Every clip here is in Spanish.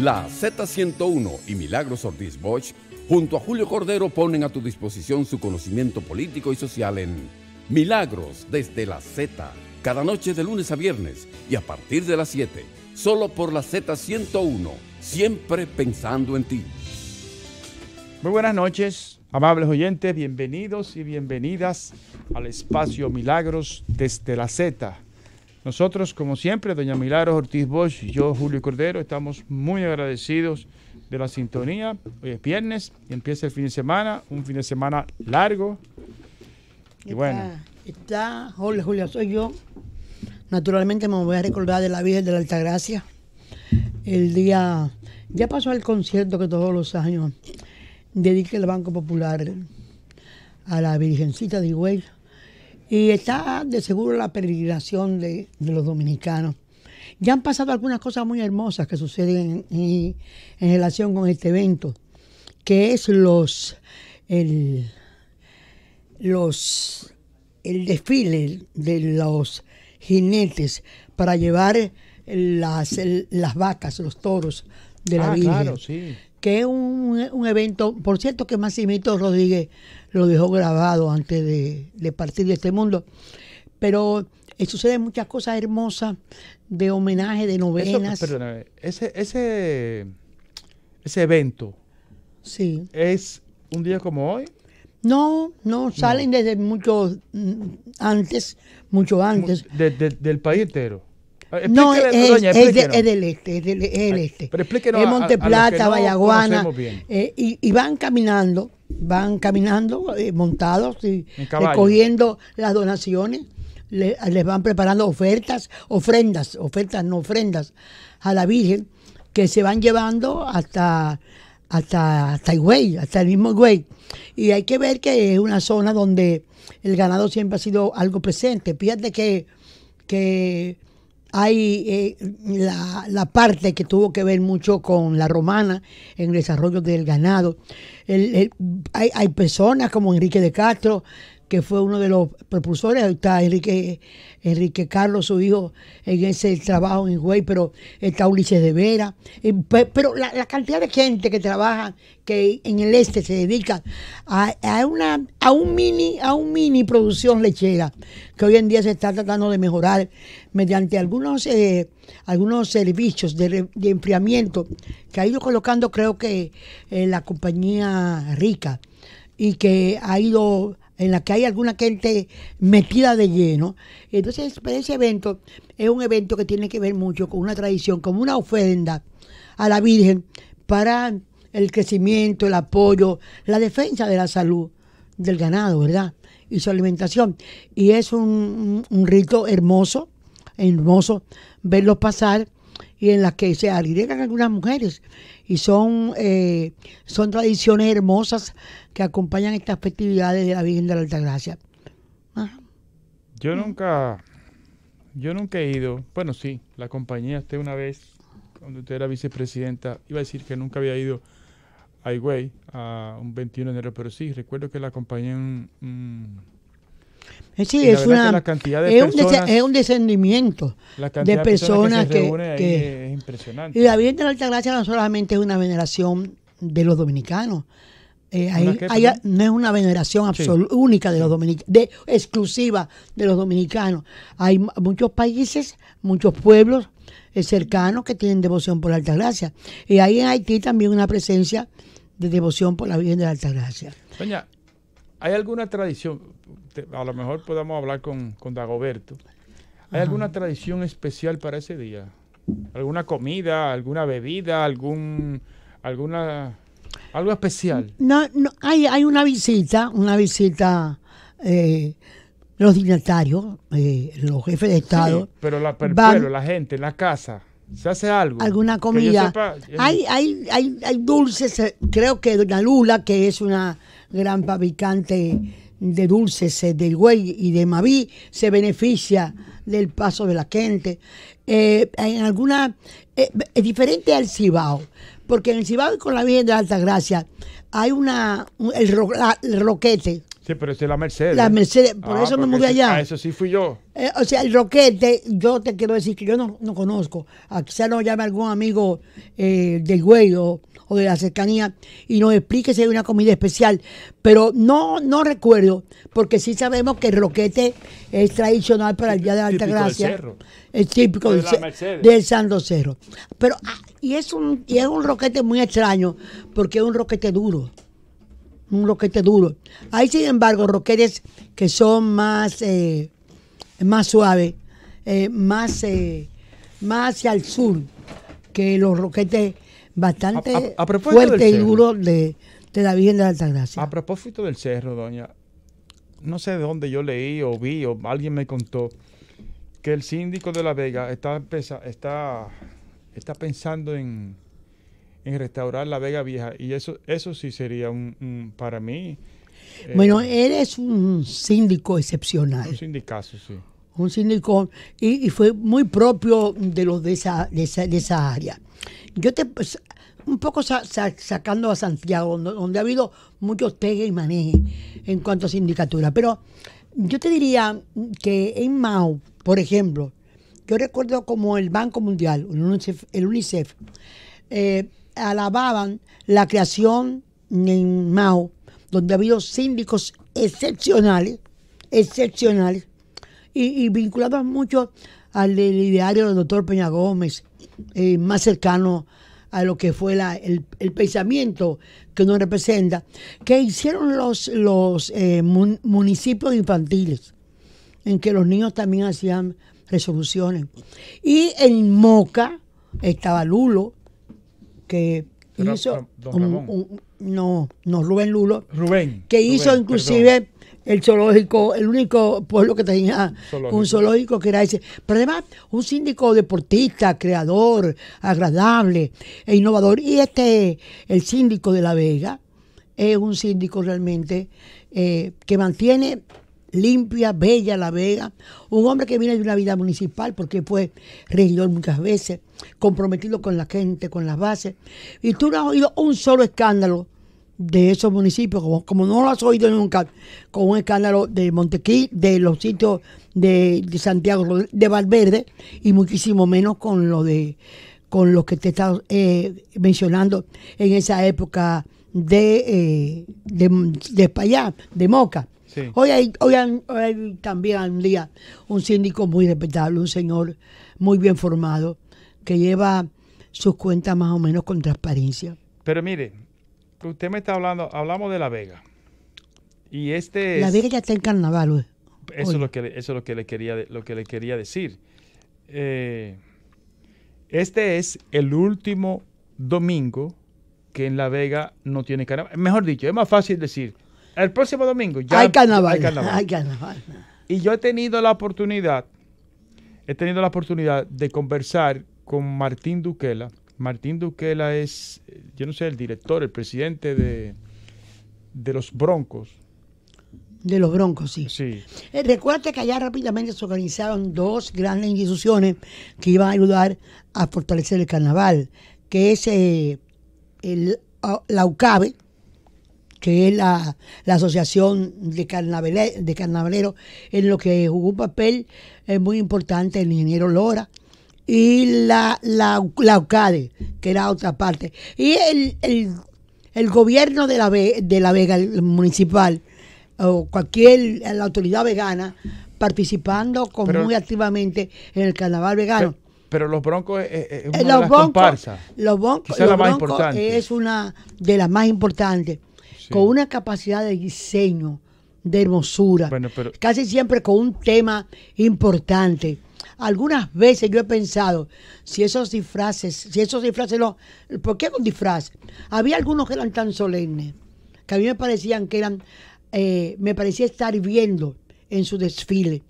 La Z101 y Milagros Ortiz Bosch, junto a Julio Cordero, ponen a tu disposición su conocimiento político y social en Milagros desde la Z, cada noche de lunes a viernes y a partir de las 7, solo por la Z101, siempre pensando en ti. Muy buenas noches, amables oyentes, bienvenidos y bienvenidas al espacio Milagros desde la Z nosotros, como siempre, doña Milagros Ortiz Bosch y yo, Julio Cordero, estamos muy agradecidos de la sintonía. Hoy es viernes y empieza el fin de semana, un fin de semana largo. Y bueno. Está, hola Julio, soy yo. Naturalmente me voy a recordar de la Virgen de la Altagracia. El día, ya pasó el concierto que todos los años dedique el Banco Popular a la Virgencita de Higüey y está de seguro la peregrinación de, los dominicanos. Ya han pasado algunas cosas muy hermosas que suceden en, relación con este evento, que es los, el, los, el desfile de los jinetes para llevar las, vacas, los toros de la ah, Claro, sí. Que es un, un, evento, por cierto que Massimito Rodríguez lo dejó grabado antes de, partir de este mundo. Pero sucede eh, suceden muchas cosas hermosas de homenaje, de novenas. perdóname, ese, ese, ese evento sí. es un día como hoy. No, no, salen desde mucho mm, antes, mucho antes. del país entero. Eh, no, es, es, de, es, del este, es del, este. Es Monteplata, Vallaguana. Eh, y, y, van caminando van caminando eh, montados y recogiendo las donaciones, les van preparando ofertas, ofrendas, ofertas no ofrendas a la Virgen que se van llevando hasta hasta, hasta hasta el mismo güey. Y hay que ver que es una zona donde el ganado siempre ha sido algo presente. Fíjate que, que hay eh, la, la, parte que tuvo que ver mucho con la romana en el desarrollo del ganado. hay, hay, personas como Enrique de Castro que fue uno de los propulsores, está Enrique, Enrique Carlos, su hijo, en ese trabajo en Huey, pero está Ulises de Vera, eh, pero la, cantidad de gente que trabaja, que en el este se dedica a, una, a, un mini, a un mini producción lechera, que hoy en día se está tratando de mejorar mediante algunos, eh, algunos servicios de, enfriamiento que ha ido colocando creo que eh, la compañía Rica y que ha ido en la que hay alguna gente metida de lleno. Entonces, ese evento es un evento que tiene que ver mucho con una tradición, como una ofrenda a la Virgen para el crecimiento, el apoyo, la defensa de la salud del ganado, ¿verdad? Y su alimentación. Y es un, un rito hermoso, hermoso verlo pasar y en las que se agregan algunas mujeres y son, eh, son tradiciones hermosas que acompañan estas festividades de la Virgen de la Altagracia. Yo nunca, yo nunca he ido, bueno sí, la acompañé usted una vez cuando usted era vicepresidenta, iba a decir que nunca había ido a Higüey a un 21 de enero, pero sí, recuerdo que la acompañé en un eh, es, una, es, un descendimiento de personas, que, es impresionante. Y la Virgen de la Alta Gracia no solamente es una veneración de los dominicanos, eh, no es una veneración única de los dominicanos, exclusiva de los dominicanos. Hay muchos países, muchos pueblos eh, cercanos que tienen devoción por la Alta Gracia. Y hay en Haití también una presencia de devoción por la Virgen de la Alta Gracia. Doña, ¿hay alguna tradición? Este, a lo mejor podamos hablar con, Dagoberto. ¿Hay alguna tradición especial para ese día? ¿Alguna comida, alguna bebida, algún, alguna, algo especial? No, no hay, hay una visita, una visita... Eh, los dignatarios, eh, los jefes de Estado. pero, la, la gente en la casa, ¿se hace algo? Alguna comida. hay, hay, hay, hay, dulces, eh, creo que Doña Lula, que es una gran fabricante de Dulces, del Güey y de Maví se beneficia del paso de la gente. Eh, en alguna, eh, es diferente al Cibao, porque en el Cibao y con la Virgen de Alta Gracia hay una, el, roquete. Sí, pero este es la Mercedes. La Mercedes, por ah, eso me mudé allá. ah eso sí fui yo. Eh, o sea, el roquete, yo te quiero decir que yo no, conozco. Quizá no llame algún amigo del Güey o o de la cercanía y nos explique si hay una comida especial. Pero no, no recuerdo, porque sí sabemos que el roquete es tradicional para el Día de la Alta Gracia. Es típico del, del Pero, ah, y, es un, un roquete muy extraño, porque es un roquete duro un roquete duro. Hay, sin embargo, roquetes que son más, eh, más suaves, eh, más, eh, más hacia el sur que los roquetes bastante fuerte y duro de, la Virgen de la Altagracia. A propósito del cerro, doña, no sé de dónde yo leí o vi o alguien me contó que el síndico de La Vega está, está, está pensando en, restaurar La Vega Vieja y eso, eso sí sería un, para mí. Eh, bueno, él es un síndico excepcional. Un sindicazo, sí un síndico, y, fue muy propio de los de esa, de esa, área. Yo te pues, un poco sacando a Santiago, donde, ha habido muchos pegue y maneje en cuanto a sindicatura, pero yo te diría que en Mao, por ejemplo, yo recuerdo como el Banco Mundial, el UNICEF, eh, alababan la creación en Mao, donde ha habido síndicos excepcionales, excepcionales, y, vinculado mucho al ideario del doctor Peña Gómez, eh, más cercano a lo que fue el, pensamiento que nos representa, que hicieron los, los eh, municipios infantiles, en que los niños también hacían resoluciones. Y en Moca estaba Lulo, que hizo... Ah, no, no, Rubén Lulo. Rubén. Que hizo inclusive el zoológico, el único pueblo que tenía un zoológico que era ese. Pero además, un síndico deportista, creador, agradable e innovador. Y este, el síndico de La Vega, es un síndico realmente eh, que mantiene limpia, bella La Vega, un hombre que viene de una vida municipal porque fue regidor muchas veces, comprometido con la gente, con las bases, y tú no has oído un solo escándalo de esos municipios, como, como no lo has oído nunca, con un escándalo de Montequí, de los sitios de, Santiago de Valverde, y muchísimo menos con lo de con lo que te estás eh, mencionando en esa época de, eh, de, de de Moca. Hoy, hay, hoy, hoy hay también un día un síndico muy respetable, un señor muy bien formado, que lleva sus cuentas más o menos con transparencia. Pero mire, usted me está hablando, hablamos de La Vega. Y este La Vega ya está en carnaval, Eso es lo que eso lo que le quería lo que le quería decir. Eh, este es el último domingo que en La Vega no tiene carnaval. Mejor dicho, es más fácil decir, el próximo domingo ya hay carnaval. Hay carnaval. Y yo he tenido la oportunidad, he tenido la oportunidad de conversar con Martín Duquela, Martín Duquela es, yo no sé, el director, el presidente de, de los Broncos. De los Broncos, sí. sí. Eh, que allá rápidamente se organizaron dos grandes instituciones que iban a ayudar a fortalecer el carnaval, que es eh, el, ah, la UCABE, que es la, Asociación de, de Carnavaleros, en lo que jugó un papel eh, muy importante el ingeniero Lora, y la, la, la UCADE, que era otra parte. Y el, el, gobierno de la, de la Vega, el municipal, o cualquier la autoridad vegana, participando muy activamente en el carnaval vegano. Pero, los Broncos es, es una eh, los de las la más importante. es una de las más importantes, con una capacidad de diseño, de hermosura, casi siempre con un tema importante algunas veces yo he pensado, si esos disfraces, si esos disfraces, no, ¿por qué con disfraz? Había algunos que eran tan solemnes, que a mí me parecían que eran, eh, me parecía estar viendo en su desfile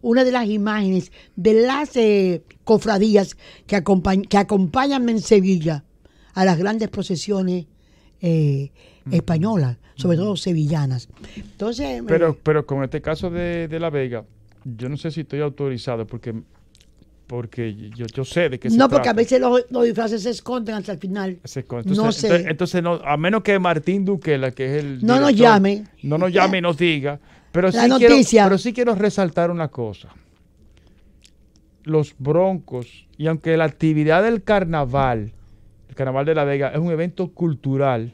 una de las imágenes de las eh, cofradías que, que, acompañan en Sevilla a las grandes procesiones eh, españolas, sobre todo sevillanas. Entonces, pero, pero con este caso de, de, La Vega, yo no sé si estoy autorizado, porque porque yo, sé de qué no, No, porque a veces los, disfraces se esconden hasta el final. Se entonces, Entonces, a menos que Martín Duquela, que es el. No nos llame. No nos llame y nos diga. Pero La noticia. Quiero, pero sí quiero resaltar una cosa. Los broncos, y aunque la actividad del carnaval, el carnaval de La Vega, es un evento cultural,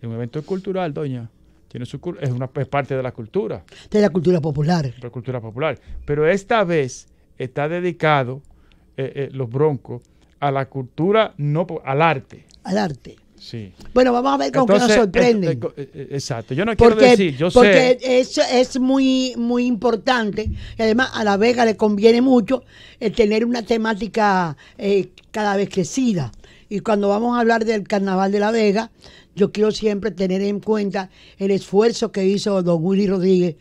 es un evento cultural, doña, tiene su, es, una, es parte de la cultura. De la cultura popular. De la cultura popular. Pero esta vez está dedicado eh, eh, los Broncos a la cultura, no al arte. Al arte. Sí. Bueno, vamos a ver con qué nos sorprende eh, exacto, yo no quiero decir, yo porque sé. Es, es muy, muy importante y además a La Vega le conviene mucho el tener una temática cada vez crecida. Y cuando vamos a hablar del Carnaval de La Vega, yo quiero siempre tener en cuenta el esfuerzo que hizo Don Willy Rodríguez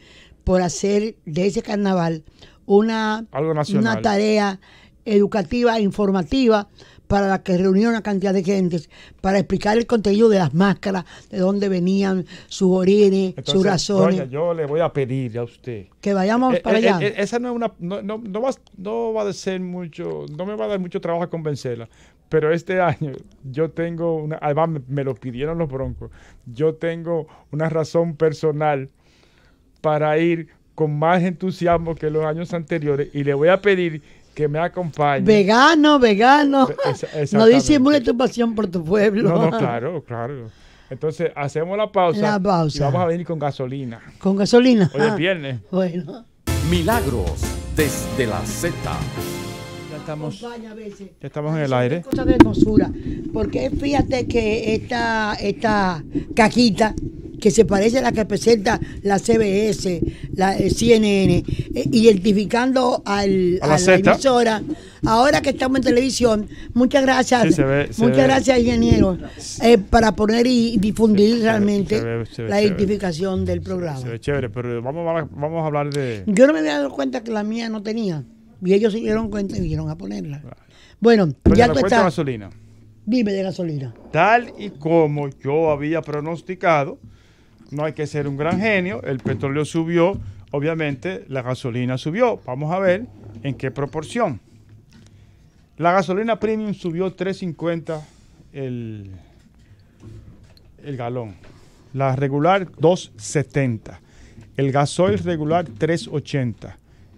por hacer de ese carnaval una, una tarea educativa, e informativa, para la que reunió una cantidad de gente para explicar el contenido de las máscaras, de dónde venían, sus orígenes, sus razones. yo le voy a pedir a usted que vayamos eh, para eh, allá. Eh, esa no es una no, va, no va a ser mucho, no me va a dar mucho trabajo a convencerla. Pero este año yo tengo una, además me lo pidieron los broncos, yo tengo una razón personal para ir con más entusiasmo que los años anteriores y le voy a pedir que me acompañe. Vegano, vegano. no disimule tu pasión por tu pueblo. No, claro, claro. Entonces hacemos la pausa, la y vamos a venir con gasolina. ¿Con gasolina? Hoy es viernes. Bueno. Milagros desde la Z. Ya estamos, estamos en el aire. de porque fíjate que esta, cajita que se parece a la que presenta la CBS, la eh, CNN, eh, identificando a, la, emisora. Ahora que estamos en televisión, muchas gracias, muchas gracias ingeniero, eh, para poner y difundir realmente la identificación del programa. Se chévere, pero vamos a, vamos a hablar de... Yo no me había dado cuenta que la mía no tenía, y ellos se dieron cuenta y vinieron a ponerla. Bueno, ya tú estás... Gasolina. Dime de gasolina. Tal y como yo había pronosticado, no hay que ser un gran genio, el petróleo subió, obviamente la gasolina subió. Vamos a ver en qué proporción. La gasolina premium subió 3.50 el, el galón. La regular 2.70. El gasoil regular 3.80.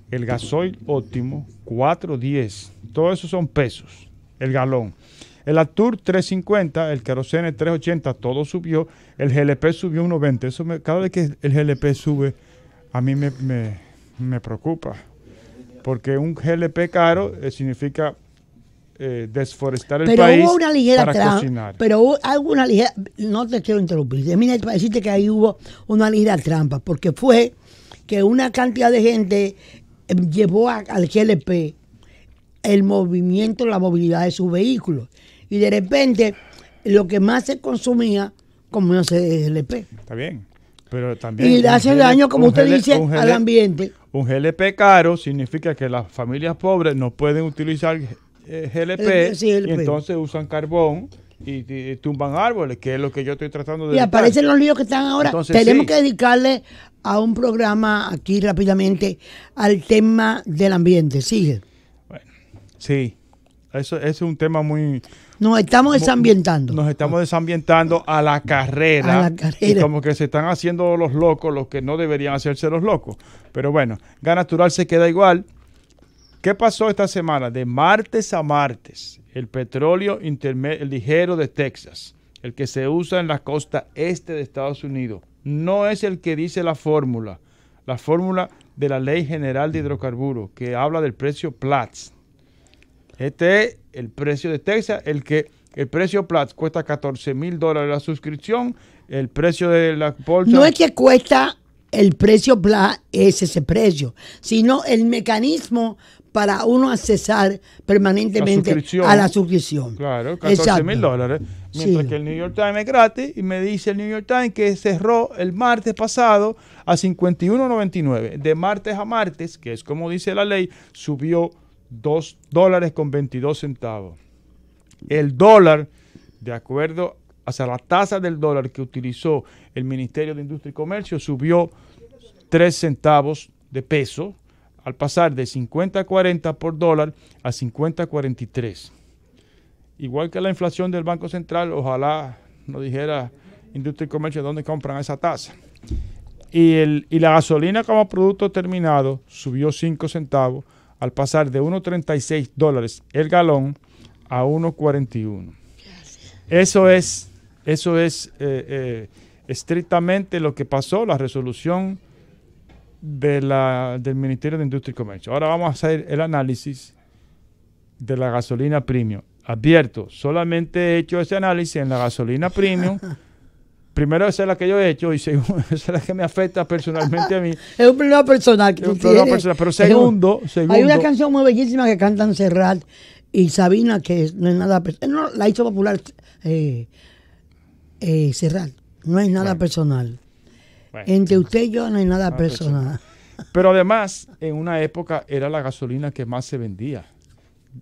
El gasoil óptimo 4.10. Todo eso son pesos. El galón. El Actur 350, el Kerosene 380, todo subió. El GLP subió 1.20. Eso cada vez que el GLP sube, a mí me, preocupa. Porque un GLP caro eh, significa eh, desforestar el pero hubo una ligera para Pero hubo alguna ligera, no te quiero interrumpir, para decirte que ahí hubo una ligera trampa, porque fue que una cantidad de gente em, llevó al GLP el movimiento, la movilidad de sus vehículos y de repente lo que más se consumía comió GLP. Está bien. Pero también y le hace daño, como usted dice, al ambiente. Un GLP caro significa que las familias pobres no pueden utilizar eh, GLP, Y entonces usan carbón y, tumban árboles, que es lo que yo estoy tratando de. Y aparecen los líos que están ahora. Tenemos que dedicarle a un programa aquí rápidamente al tema del ambiente. Sigue. Bueno, sí, eso, eso es un tema muy, nos estamos desambientando. Nos estamos desambientando a la carrera. Y como que se están haciendo los locos los que no deberían hacerse los locos. Pero bueno, Gas Natural se queda igual. ¿Qué pasó esta semana? De martes a martes, el petróleo el ligero de Texas, el que se usa en la costa este de Estados Unidos, no es el que dice la fórmula. La fórmula de la Ley General de Hidrocarburos, que habla del precio Platts, este es el precio de Texas, el que el precio Platz cuesta 14 mil dólares la suscripción, el precio de la bolsa... No es que cuesta el precio Platz, es ese precio, sino el mecanismo para uno accesar permanentemente a la suscripción. Claro, 14 mil dólares. Mientras que el New York Times es gratis y me dice el New York Times que cerró el martes pasado a 51.99. De martes a martes, que es como dice la ley, subió 2 dólares con 22 centavos. El dólar, de acuerdo hacia la tasa del dólar que utilizó el Ministerio de Industria y Comercio, subió 3 centavos de peso al pasar de 50.40 por dólar a 50.43. Igual que la inflación del Banco Central, ojalá nos dijera Industria y Comercio dónde compran esa tasa. Y, y la gasolina como producto terminado subió 5 centavos al pasar de 1.36 dólares el galón a 1.41. Eso es, eso es eh, eh, estrictamente lo que pasó, la resolución de la, del Ministerio de Industria y Comercio. Ahora vamos a hacer el análisis de la gasolina premium. Advierto, solamente he hecho ese análisis en la gasolina premium. primero es la que yo he hecho y segundo, es la que me afecta personalmente a mí. es un problema personal que es un pero segundo, Hay una canción muy bellísima que cantan Serrat y Sabina, que no es nada No, la hizo popular eh, eh No es nada personal. Entre usted y yo no hay nada personal. Pero además, en una época era la gasolina que más se vendía.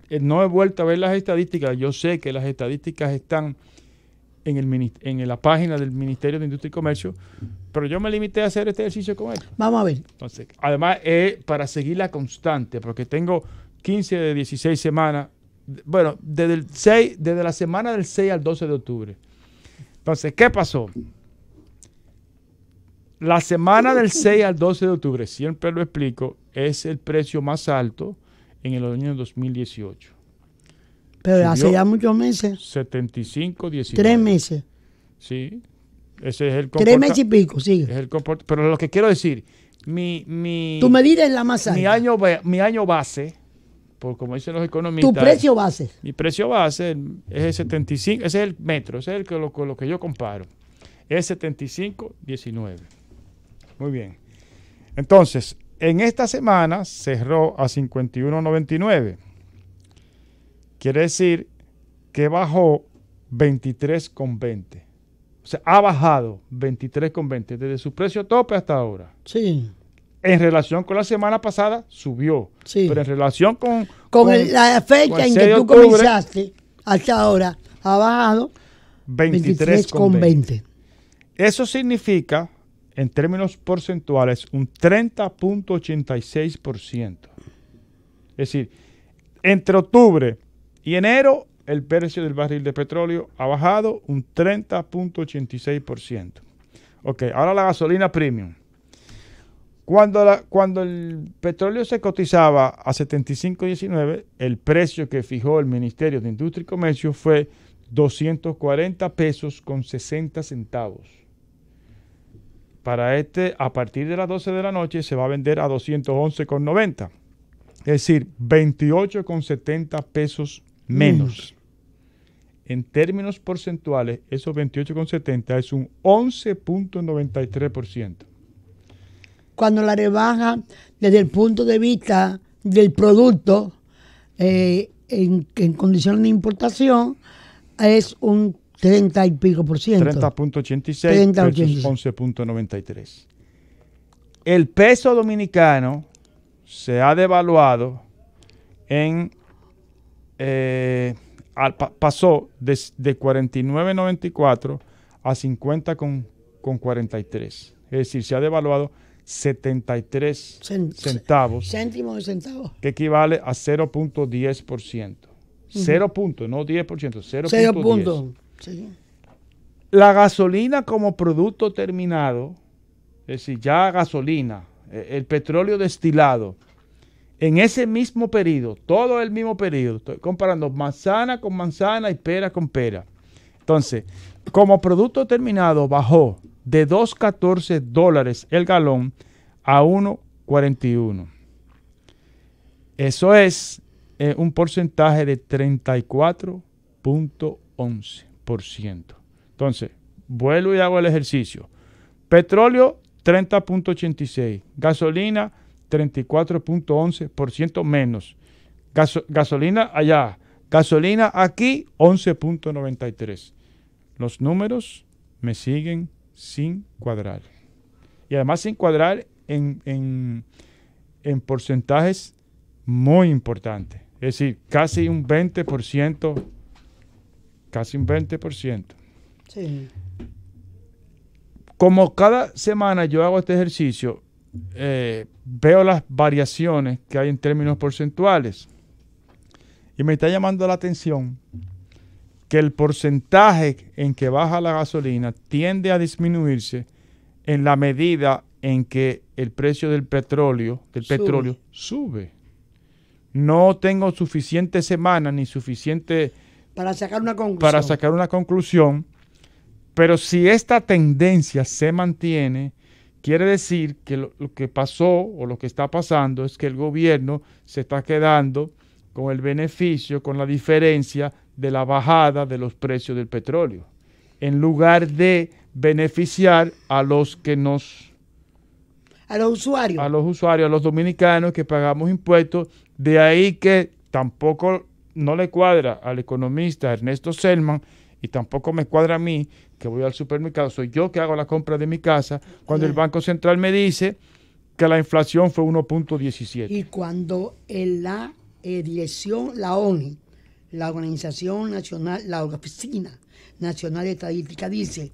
Eh, no he vuelto a ver las estadísticas. Yo sé que las estadísticas están en, la página del Ministerio de Industria y Comercio, pero yo me limité a hacer este ejercicio con él. Vamos a ver. Entonces, además, para seguir la constante, porque tengo 15 de 16 semanas, bueno, desde, el 6, desde la semana del 6 al 12 de octubre. Entonces, ¿qué pasó? La semana del 6 al 12 de octubre, siempre lo explico, es el precio más alto en el año 2018. Pero hace ya muchos meses. 75, 19. Tres meses. Sí. Ese es el Tres meses y pico, sí. Pero lo que quiero decir, mi. mi tu medida es la más Mi año, mi año base, por como dicen los economistas. Tu precio base. Mi precio base es el 75, ese es el metro, ese es el que, lo, lo que yo comparo. Es 75, 19. Muy bien. Entonces, en esta semana cerró a 51.99. Quiere decir que bajó 23,20. O sea, ha bajado 23,20 desde su precio tope hasta ahora. Sí. En relación con la semana pasada, subió. Sí. Pero en relación con... Con, la fecha en que tú comenzaste hasta ahora, ha bajado 23,20. Eso significa, en términos porcentuales, un 30.86%. Es decir, entre octubre y enero, el precio del barril de petróleo ha bajado un 30.86%. Ok, ahora la gasolina premium. Cuando, cuando el petróleo se cotizaba a 75.19, el precio que fijó el Ministerio de Industria y Comercio fue 240 pesos con 60 centavos. Para este, a partir de las 12 de la noche, se va a vender a 211,90. Es decir, 28,70 pesos menos. En términos porcentuales, esos 28,70 es un 11.93%. Cuando la rebaja desde el punto de vista del producto eh, en, condiciones de importación es un 30 y pico por ciento. 30.86 11.93. El peso dominicano se ha devaluado en eh, pasó de, de 49.94 a 50.43. es decir, se ha devaluado 73 centavos. Céntimos de centavos. Que equivale a 0.10%. 0 no 10%, 0, 0 La gasolina como producto terminado, es decir, ya gasolina, eh, el petróleo destilado, en ese mismo periodo, todo el mismo periodo, estoy comparando manzana con manzana y pera con pera. Entonces, como producto terminado bajó de 2.14 dólares el galón a 1.41. Eso es eh, un porcentaje de 34.11%. Entonces, vuelvo y hago el ejercicio. Petróleo 30.86, gasolina 34.11% menos. gasolina allá, gasolina aquí 11.93. Los números me siguen sin cuadrar. Y además sin cuadrar en, en porcentajes muy importantes. Es decir, casi un 20%, casi un 20%. Sí. Como cada semana yo hago este ejercicio, eh, veo las variaciones que hay en términos porcentuales. Y me está llamando la atención que el porcentaje en que baja la gasolina tiende a disminuirse en la medida en que el precio del petróleo, sube. petróleo sube. No tengo suficiente semana ni suficiente para sacar una conclusión. Para sacar una conclusión, pero si esta tendencia se mantiene, Quiere decir que lo, que pasó o lo que está pasando es que el gobierno se está quedando con el beneficio, con la diferencia de la bajada de los precios del petróleo, en lugar de beneficiar a los que nos... A los usuarios. A los usuarios, a los dominicanos que pagamos impuestos. De ahí que tampoco no le cuadra al economista Ernesto Selman y tampoco me cuadra a mí que voy al supermercado, soy yo que hago la compra de mi casa, cuando el Banco Central me dice que la inflación fue 1.17. Y cuando la eh, dirección, la ONI, la Organización Nacional, la Oficina Nacional Estadística dice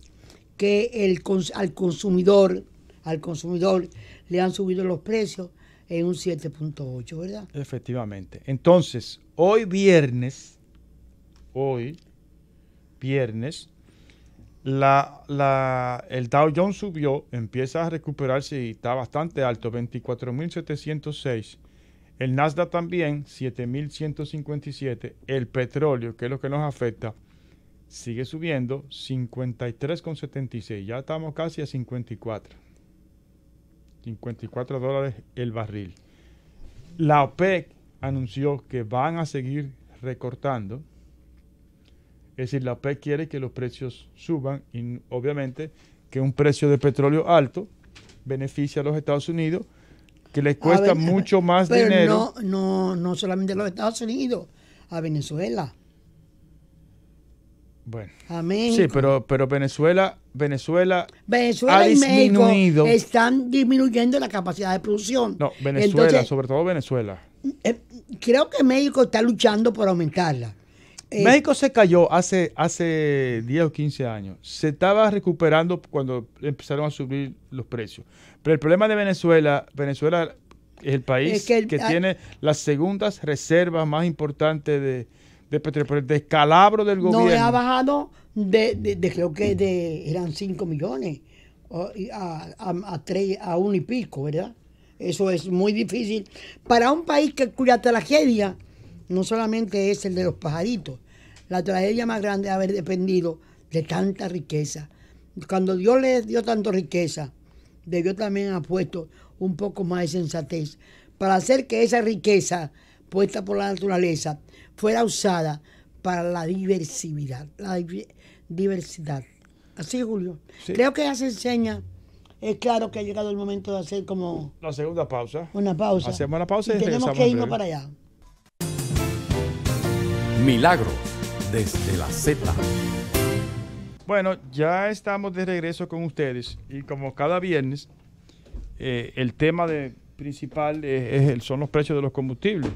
que el al consumidor, al consumidor le han subido los precios en un 7.8, ¿verdad? Efectivamente. Entonces, hoy viernes, hoy viernes, la, el Dow Jones subió, empieza a recuperarse y está bastante alto, 24.706. El Nasdaq también, 7.157. El petróleo, que es lo que nos afecta, sigue subiendo, 53,76. Ya estamos casi a 54. 54 dólares el barril. La OPEC anunció que van a seguir recortando es decir, la OPEC quiere que los precios suban y obviamente que un precio de petróleo alto beneficia a los Estados Unidos, que les cuesta mucho más pero dinero. No, no, no solamente a los Estados Unidos, a Venezuela. Bueno. A Sí, pero, pero Venezuela, Venezuela, ha disminuido. México están disminuyendo la capacidad de producción. No, Venezuela, sobre todo Venezuela. Eh, creo que México está luchando por aumentarla. Eh, México se cayó hace, hace 10 o 15 años. Se estaba recuperando cuando empezaron a subir los precios. Pero el problema de Venezuela, Venezuela es el país que, tiene las segundas reservas más importantes de, petróleo, descalabro del gobierno. No ha bajado de, creo que de, eran 5 millones a, a, a y pico, ¿verdad? Eso es muy difícil para un país que cuya tragedia no solamente es el de los pajaritos. La tragedia más grande es haber dependido de tanta riqueza. Cuando Dios le dio tanta riqueza, debió también haber puesto un poco más de sensatez para hacer que esa riqueza puesta por la naturaleza fuera usada para la diversidad. La diversidad. Así, Julio. Creo que ya se enseña. Es claro que ha llegado el momento de hacer como... La segunda pausa. Una pausa. Hacemos pausa y Tenemos que irnos para allá. Milagro desde la Z. Bueno, ya estamos de regreso con ustedes y como cada viernes, eh, el tema principal es, son los precios de los combustibles.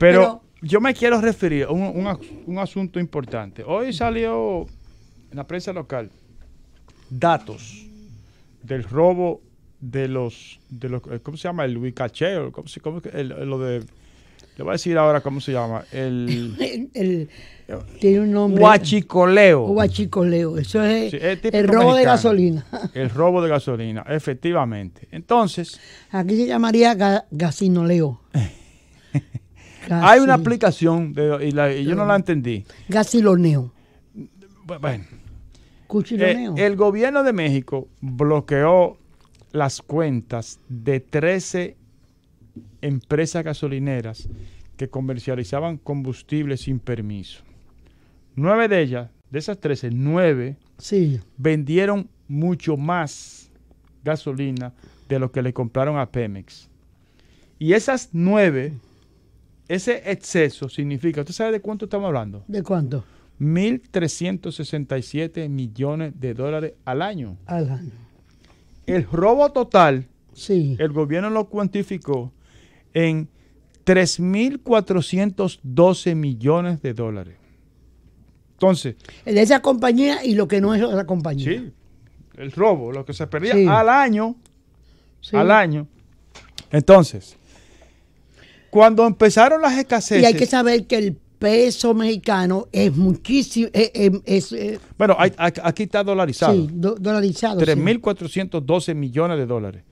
Pero, yo me quiero referir a un, asunto importante. Hoy salió en la prensa local datos del robo de los, eh, ¿cómo se llama? El Luis ¿cómo, se llama? lo de te voy a decir ahora cómo se llama. El, tiene un nombre. Huachicoleo. Huachicoleo. Eso es el, robo de gasolina. El robo de gasolina, efectivamente. Entonces. Aquí se llamaría gasinoleo. Hay una aplicación y, yo no la entendí. Gasiloneo. Bueno. Cuchiloneo. Eh, el gobierno de México bloqueó las cuentas de 13 empresas gasolineras que comercializaban combustible sin permiso. Nueve de ellas, de esas trece, nueve, vendieron mucho más gasolina de lo que le compraron a Pemex. Y esas nueve, ese exceso significa, ¿usted sabe de cuánto estamos hablando? ¿De cuánto? 1.367 millones de dólares al año. Al año. El robo total, sí. el gobierno lo cuantificó en 3.412 millones de dólares. Entonces. De esa compañía y lo que no es otra compañía. Sí, el robo, lo que se perdía al año. Sí. Al año. Entonces, cuando empezaron las escaseces. Y hay que saber que el peso mexicano es muchísimo. Eh, em, eh, bueno, aquí está dolarizado. Sí, dolarizado. 3.412 millones de dólares.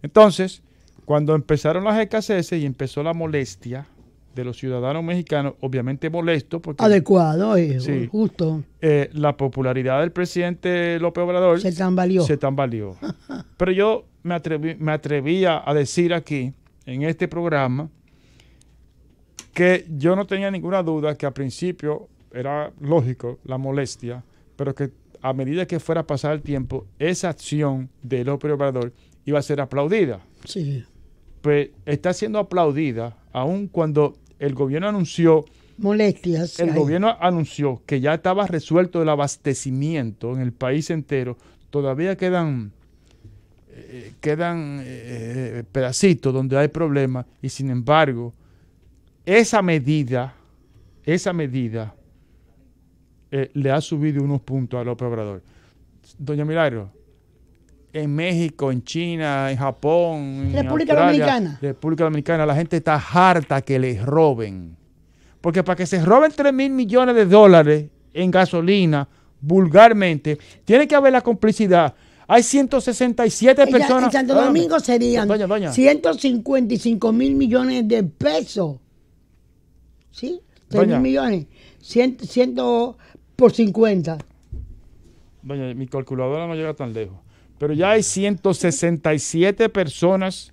Entonces, cuando empezaron las escaseces y empezó la molestia de los ciudadanos mexicanos, obviamente molesto porque... Adecuado, y eh, justo. Eh, la popularidad del presidente López Obrador... Se tambaleó. Se tambaleó. Pero yo me, atreví, me atrevía a decir aquí, en este programa, que yo no tenía ninguna duda que al principio era lógico la molestia, pero que a medida que fuera a pasar el tiempo, esa acción de López Obrador iba a ser aplaudida. Sí pues está siendo aplaudida, aun cuando el gobierno anunció... Molestias. El gobierno anunció que ya estaba resuelto el abastecimiento en el país entero. Todavía quedan, eh, quedan eh, pedacitos donde hay problemas y sin embargo, esa medida, esa medida eh, le ha subido unos puntos a López Obrador. Doña Milagro, en México, en China, en Japón, en República Dominicana. República Dominicana, la gente está harta que les roben. Porque para que se roben 3 mil millones de dólares en gasolina, vulgarmente, tiene que haber la complicidad. Hay 167 personas. En Santo Domingo serían doña, 155 mil millones de pesos. ¿Sí? 3 mil millones. 100, 100 por 50. Doña, mi calculadora no llega tan lejos. Pero ya hay 167 personas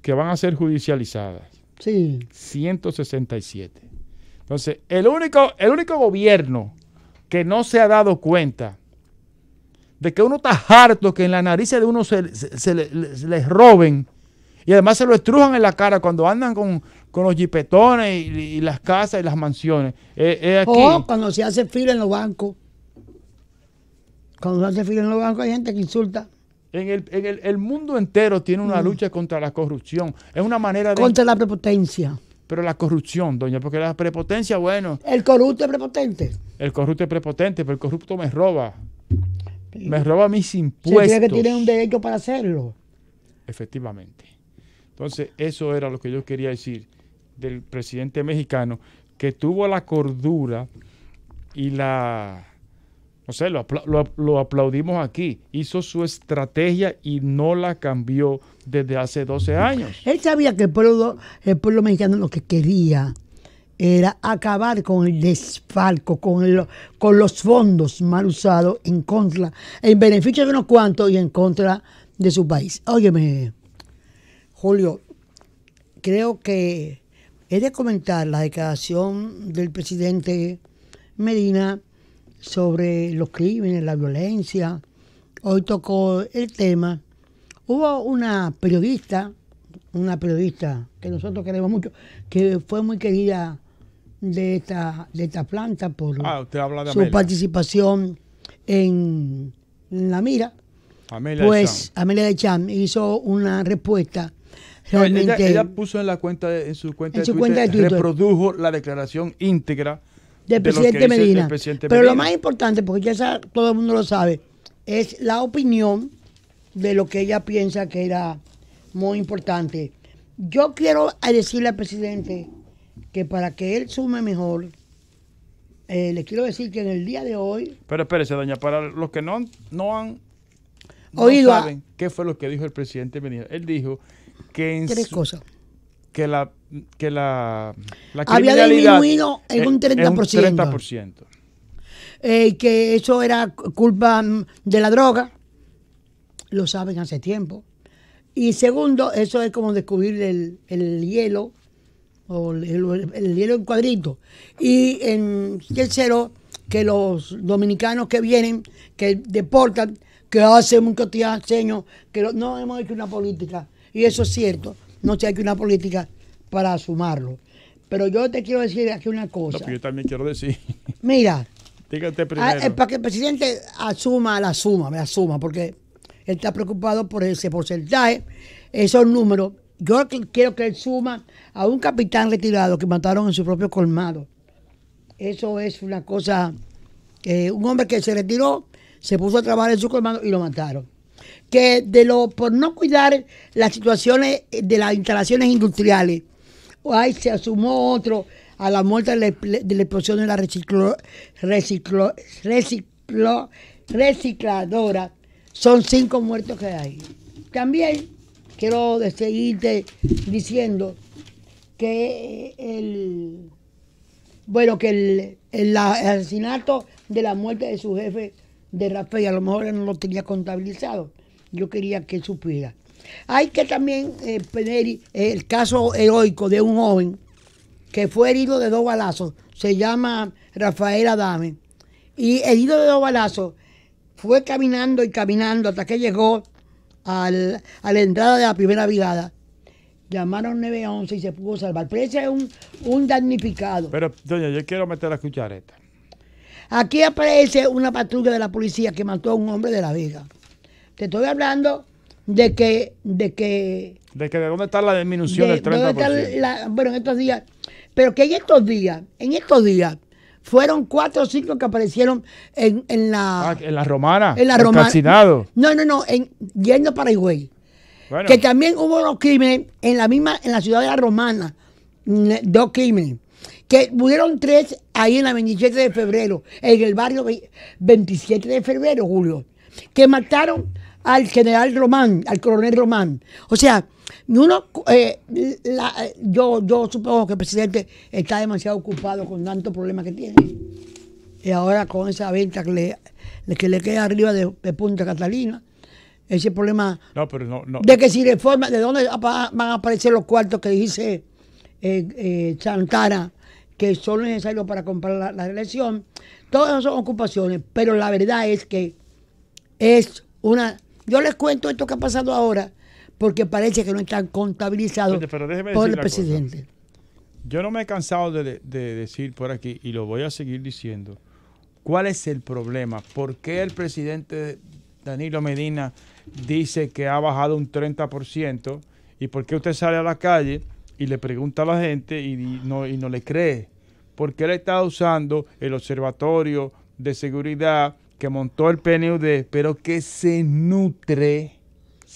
que van a ser judicializadas. Sí. 167. Entonces, el único, el único gobierno que no se ha dado cuenta de que uno está harto que en la nariz de uno se, les roben y además se lo estrujan en la cara cuando andan con, los jipetones y, las casas y las mansiones. Eh, eh cuando se hace fila en los bancos. Cuando se hace en los bancos hay gente que insulta. En el, mundo entero tiene una mm. lucha contra la corrupción. Es una manera de... Contra la prepotencia. Pero la corrupción, doña, porque la prepotencia, bueno... El corrupto es prepotente. El corrupto es prepotente, pero el corrupto me roba. Me roba mis impuestos. Se cree que tiene un derecho para hacerlo. Efectivamente. Entonces, eso era lo que yo quería decir del presidente mexicano, que tuvo la cordura y la no sé, lo, aplaudimos aquí. Hizo su estrategia y no la cambió desde hace 12 años. Él sabía que el pueblo, el pueblo mexicano lo que quería era acabar con el desfalco, con, con los fondos mal usados en contra, en beneficio de unos cuantos y en contra de su país. Óyeme, Julio, creo que he de comentar la declaración del presidente Medina sobre los crímenes, la violencia. Hoy tocó el tema. Hubo una periodista, una periodista que nosotros queremos mucho, que fue muy querida de esta, de esta planta por ah, su participación en La Mira. Amelia pues Amelia de Cham hizo una respuesta. Realmente, ella, puso en, la cuenta de, en su cuenta, su cuenta de Twitter, reprodujo la declaración íntegra del presidente Medina. Pero lo más importante, porque ya todo el mundo lo sabe, es la opinión de lo que ella piensa que era muy importante. Yo quiero decirle al presidente que para que él sume mejor, eh, le quiero decir que en el día de hoy... Pero espérese, doña, para los que no, han... oído saben qué fue lo que dijo el presidente Medina. Él dijo que en tres cosas que la, que la, Había disminuido en un 30%. 30%. Eh, que eso era culpa mm, de la droga, lo saben hace tiempo. Y segundo, eso es como descubrir el, el hielo, o el, hielo en cuadrito. Y en tercero, que los dominicanos que vienen, que deportan, que hacen un cotidiano, que no hemos hecho una política. Y eso es cierto no sé, hay una política para sumarlo. Pero yo te quiero decir aquí una cosa. yo también quiero decir. Mira. Ah, eh, para que el presidente asuma la suma, me asuma, porque él está preocupado por ese porcentaje, esos números. Yo quiero que él suma a un capitán retirado que mataron en su propio colmado. Eso es una cosa. un hombre que se retiró, se puso a trabajar en su colmado y lo mataron que de lo por no cuidar las situaciones de las instalaciones industriales, se asumó otro a la muerte de la, explosión de la recicladora, son cinco muertos que hay. También quiero seguirte diciendo que el bueno que el, el, asesinato de la muerte de su jefe de Rafael a lo mejor él no lo tenía contabilizado yo quería que supiera. Hay que también eh, poner el caso heroico de un joven que fue herido de dos balazos, se llama Rafael Adame, y herido de dos balazos, fue caminando y caminando hasta que llegó a la entrada de la primera brigada. Llamaron 911 y se pudo salvar. Pero ese es un, un damnificado. Pero, doña, yo quiero meter la cuchareta. Aquí aparece una patrulla de la policía que mató a un hombre de la Vega. Te estoy hablando de que... De que de dónde está la disminución del 30%. bueno, en estos días. Pero que en estos días, en estos días, fueron cuatro o cinco que aparecieron en, en la... Ah, en la romana. En la romana. No, no, no, en, yendo para Higüey. Bueno. Que también hubo dos crímenes en la misma, en la ciudad de la romana. Dos crímenes. Que murieron tres ahí en la 27 de febrero, en el barrio 27 de febrero, Julio. Que mataron al general Román, al coronel Román. O sea, uno, eh, yo, supongo que el presidente está demasiado ocupado con tantos problemas que tiene. Y ahora con esa venta que le, que le queda arriba de, Punta Catalina, ese problema de que si reforma, ¿de dónde van a aparecer los cuartos que dice eh, eh Santana que son necesarios para comprar la, la elección? Todas son ocupaciones, pero la verdad es que es una yo les cuento esto que ha pasado ahora porque parece que no están contabilizados por el presidente. Yo no me he cansado de, decir por aquí y lo voy a seguir diciendo. ¿Cuál es el problema? ¿Por qué el presidente Danilo Medina dice que ha bajado un 30%? ¿Y por qué usted sale a la calle y le pregunta a la gente y, no, y no le cree? Porque él está usando el observatorio de seguridad que montó el PNUD, pero que se nutre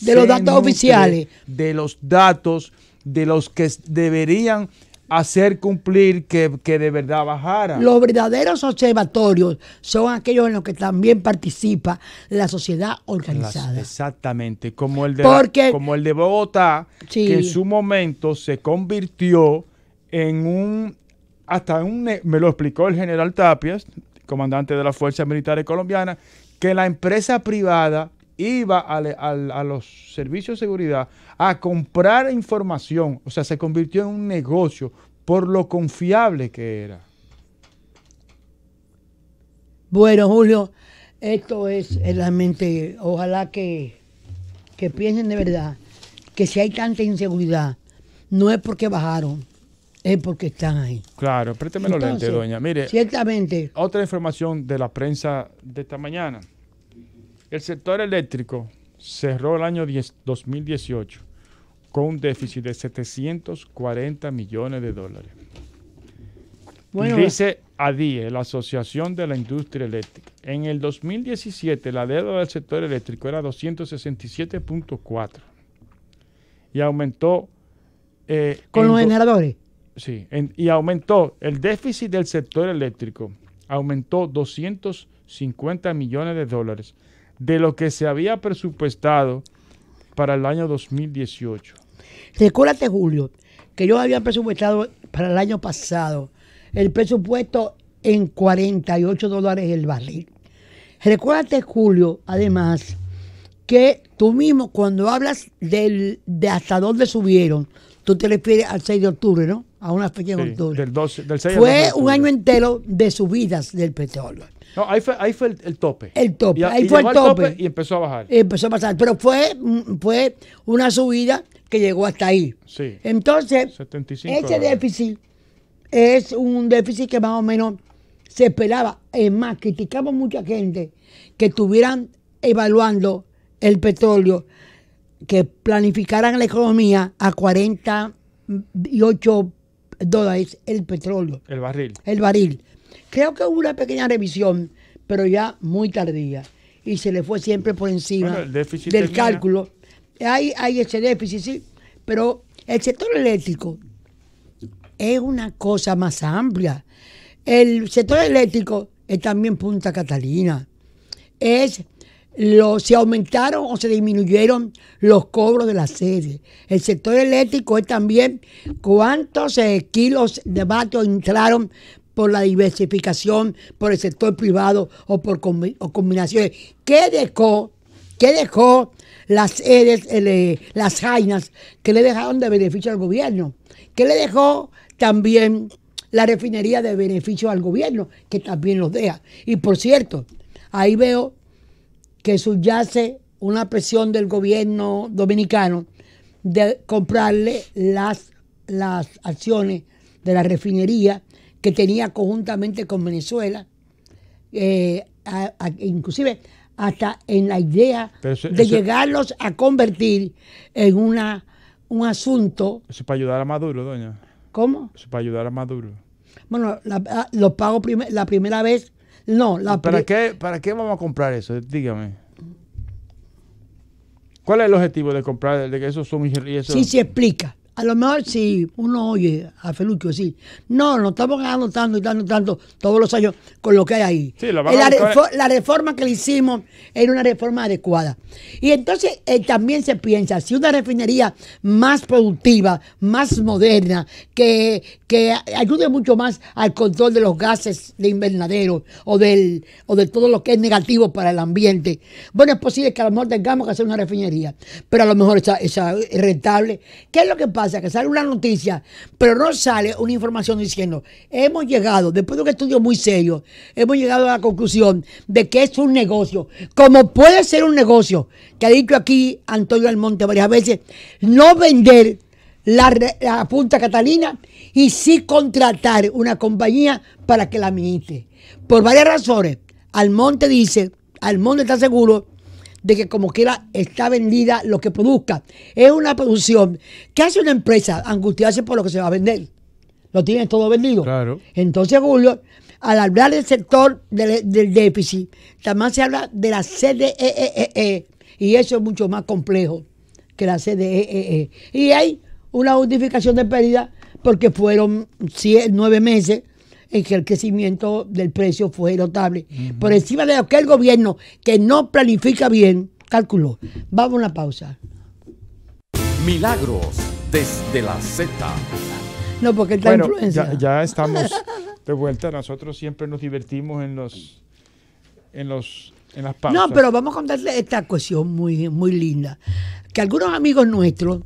de los datos oficiales, de los datos de los que deberían hacer cumplir que, de verdad bajara. Los verdaderos observatorios son aquellos en los que también participa la sociedad organizada. exactamente, como el de, como el de Bogotá, que en su momento se convirtió en un, hasta un, me lo explicó el general Tapias, comandante de las Fuerzas Militares Colombianas, que la empresa privada iba a, los servicios de seguridad a comprar información, o sea, se convirtió en un negocio por lo confiable que era. Bueno, Julio, esto es realmente, ojalá que, que piensen de verdad que si hay tanta inseguridad, no es porque bajaron, es porque están ahí. Claro, présteme los doña. Mire, ciertamente. Otra información de la prensa de esta mañana. El sector eléctrico cerró el año 2018 con un déficit de 740 millones de dólares. Bueno, Dice ADIE, la Asociación de la Industria Eléctrica. En el 2017 la deuda del sector eléctrico era 267.4 y aumentó... Eh, con los generadores. Sí, y aumentó el déficit del sector eléctrico, aumentó 250 millones de dólares de lo que se había presupuestado para el año 2018. Recuérdate, Julio, que yo había presupuestado para el año pasado el presupuesto en 48 dólares el barril. Recuérdate, Julio, además, que tú mismo cuando hablas de hasta dónde subieron, tú te refieres al 6 de octubre, ¿no? a unas Fue un año entero de subidas del petróleo. No, ahí fue, ahí fue el, tope. El tope, ahí fue el tope, Y empezó a bajar. empezó a pasar. Pero fue, mm, fue una subida que llegó hasta ahí. Sí. Entonces, ese déficit es un déficit que más o menos se esperaba. Es más, criticamos mucha gente que estuvieran evaluando el petróleo, que planificaran la economía a 48 es el petróleo. El barril. El barril. Creo que hubo una pequeña revisión, pero ya muy tardía. Y se le fue siempre por encima del cálculo. Hay, hay ese déficit, sí, pero el sector eléctrico es una cosa más amplia. El sector eléctrico es también Punta Catalina. Es lo, se aumentaron o se disminuyeron los cobros de la sedes? El sector eléctrico es también cuántos eh, kilos de vato entraron por la diversificación, por el sector privado o por combinaciones. ¿Qué dejó, qué dejó las sedes, eh, las jainas que le dejaron de beneficio al gobierno? ¿Qué le dejó también la refinería de beneficio al gobierno, que también los deja? Y por cierto, ahí veo que subyace una presión del gobierno dominicano de comprarle las, las acciones de la refinería que tenía conjuntamente con Venezuela, eh, inclusive hasta en la idea de llegarlos a convertir en una, un asunto. Eso para ayudar a Maduro, doña. ¿Cómo? Eso es para ayudar a Maduro. Bueno, ah, los pagos la primera vez no, la ¿Para qué, ¿Para qué vamos a comprar eso? Dígame. ¿Cuál es el objetivo de comprar de que esos son y eso? Sí, se explica. A lo mejor si uno oye a Felucho sí. no, no estamos ganando tanto y tanto tanto todos los años con lo que hay ahí. Sí, la, reforma que le hicimos era una reforma adecuada. Y entonces eh, también se piensa, si una refinería más productiva, más moderna, que, ayude mucho más al control de los gases de invernadero o, del, de todo lo que es negativo para el ambiente, bueno, es posible que a lo mejor tengamos que hacer una refinería, pero a lo mejor es rentable. ¿Qué es lo que pasa? sea, Que sale una noticia, pero no sale una información diciendo, hemos llegado, después de un estudio muy serio, hemos llegado a la conclusión de que es un negocio. Como puede ser un negocio, que ha dicho aquí Antonio Almonte varias veces, no vender la, Punta Catalina y sí contratar una compañía para que la administre. Por varias razones, Almonte dice, Almonte está seguro de que como quiera está vendida lo que produzca. Es una producción. ¿Qué hace una empresa? Angustiarse por lo que se va a vender. Lo tienen todo vendido. Claro. Entonces, Julio, al hablar del sector del, déficit, también se habla de la CDEE. E e e. Y eso es mucho más complejo que la CDEE. Y hay una justificación de pérdida porque fueron nueve meses en que el crecimiento del precio fue notable. Por encima de aquel gobierno, que no planifica bien, calculó. Vamos a una pausa. Milagros desde la Z. No, porque está bueno, Ya, estamos de vuelta. Nosotros siempre nos divertimos en los en los en las pausas. No, pero vamos a contarle esta cuestión muy, muy linda. Que algunos amigos nuestros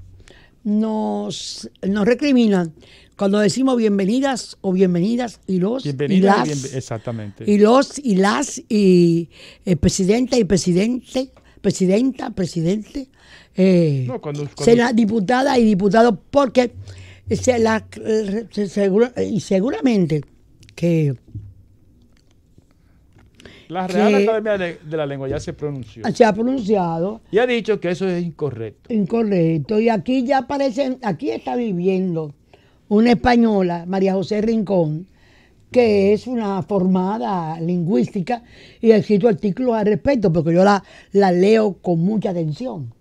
nos, nos recriminan cuando decimos bienvenidas o bienvenidas y los y las, exactamente. y los y las y eh, presidenta y presidente, presidenta, presidente, eh, diputada y diputado, porque eh, y seguramente que la Real Academia de, la Lengua ya se pronunció. Se ha pronunciado. Y ha dicho que eso es incorrecto. Incorrecto. Y aquí ya aparecen, aquí está viviendo una española, María José Rincón, que es una formada lingüística y ha escrito artículos al respecto, porque yo la, la leo con mucha atención.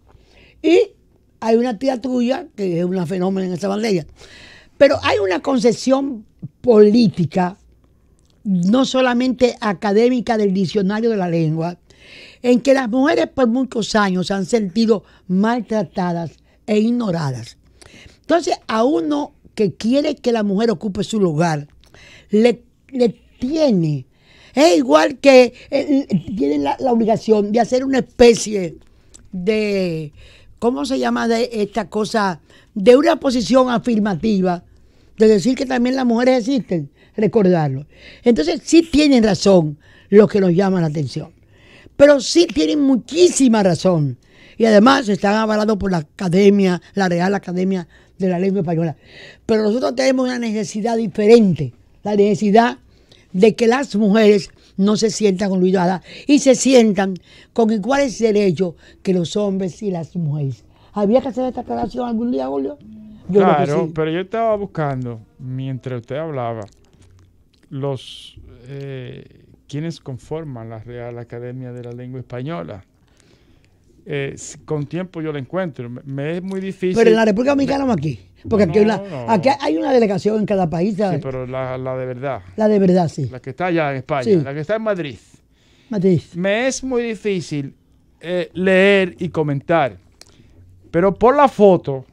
Y hay una tía tuya, que es una fenómeno en esa bandera. Pero hay una concepción política no solamente académica del diccionario de la lengua, en que las mujeres por muchos años han sentido maltratadas e ignoradas. Entonces, a uno que quiere que la mujer ocupe su lugar, le, le tiene, es igual que eh, tiene la, obligación de hacer una especie de, ¿cómo se llama esta cosa? De una posición afirmativa, de decir que también las mujeres existen recordarlo. Entonces, sí tienen razón los que nos llaman la atención, pero sí tienen muchísima razón. Y además están avalados por la Academia, la Real Academia de la Lengua Española. Pero nosotros tenemos una necesidad diferente, la necesidad de que las mujeres no se sientan olvidadas y se sientan con iguales derechos que los hombres y las mujeres. ¿Había que hacer esta aclaración algún día, Julio? claro, pero yo estaba buscando, mientras usted hablaba, los eh, quienes conforman la Real Academia de la Lengua Española. Eh, con tiempo yo la encuentro, me, es muy difícil. Pero en la República Dominicana aquí, porque aquí, hay una, delegación en cada país. Sí, pero la, de verdad. La de verdad, sí. La que está allá en España, la que está en Madrid. Madrid. Me es muy difícil eh, leer y comentar, pero por la foto,